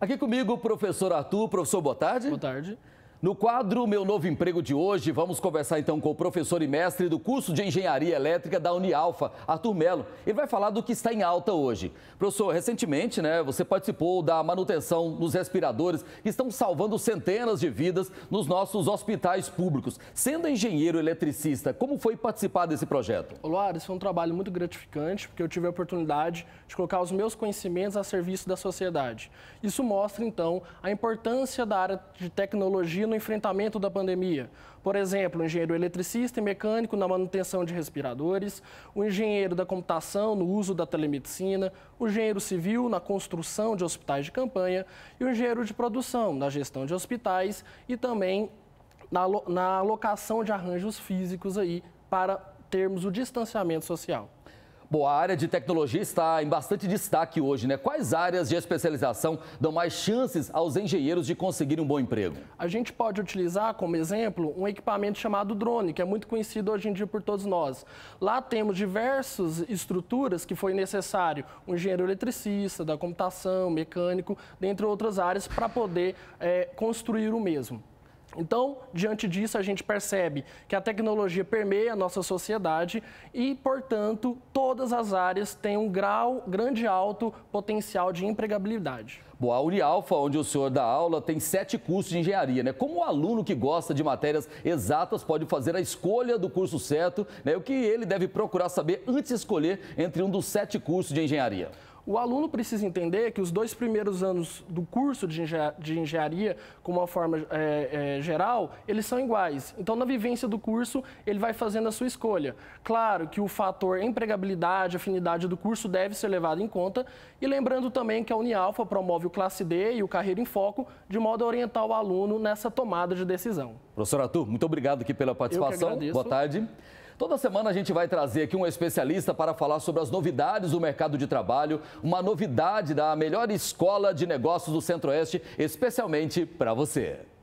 Aqui comigo o professor Arthur. Professor, boa tarde. Boa tarde. No quadro Meu Novo Emprego de hoje, vamos conversar então com o professor e mestre do curso de Engenharia Elétrica da Unialfa, Arthur Melo. Ele vai falar do que está em alta hoje. Professor, recentemente, né, você participou da manutenção dos respiradores que estão salvando centenas de vidas nos nossos hospitais públicos. Sendo engenheiro eletricista, como foi participar desse projeto? Olá, esse foi um trabalho muito gratificante, porque eu tive a oportunidade de colocar os meus conhecimentos a serviço da sociedade. Isso mostra, então, a importância da área de tecnologia no no enfrentamento da pandemia. Por exemplo, o engenheiro eletricista e mecânico na manutenção de respiradores, o engenheiro da computação no uso da telemedicina, o engenheiro civil na construção de hospitais de campanha e o engenheiro de produção na gestão de hospitais e também na, na alocação de arranjos físicos aí para termos o distanciamento social. Bom, a área de tecnologia está em bastante destaque hoje, né? Quais áreas de especialização dão mais chances aos engenheiros de conseguir um bom emprego? A gente pode utilizar como exemplo um equipamento chamado drone, que é muito conhecido hoje em dia por todos nós. Lá temos diversas estruturas que foi necessário um engenheiro eletricista, da computação, mecânico, dentre outras áreas, para poder é, construir o mesmo. Então, diante disso, a gente percebe que a tecnologia permeia a nossa sociedade e, portanto, todas as áreas têm um grau grande alto potencial de empregabilidade. Boa a Unialfa, onde o senhor dá aula, tem sete cursos de engenharia, né? Como o um aluno que gosta de matérias exatas pode fazer a escolha do curso certo, né? O que ele deve procurar saber antes de escolher entre um dos sete cursos de engenharia? O aluno precisa entender que os dois primeiros anos do curso de, engenharia, de engenharia uma forma é, é, geral, eles são iguais. Então, na vivência do curso, ele vai fazendo a sua escolha. Claro que o fator empregabilidade, afinidade do curso deve ser levado em conta. E lembrando também que a Unialfa promove o Classe D e o Carreira em Foco, de modo a orientar o aluno nessa tomada de decisão. Professor Arthur, muito obrigado aqui pela participação. Boa tarde. Toda semana a gente vai trazer aqui um especialista para falar sobre as novidades do mercado de trabalho, uma novidade da melhor escola de negócios do Centro-Oeste, especialmente para você.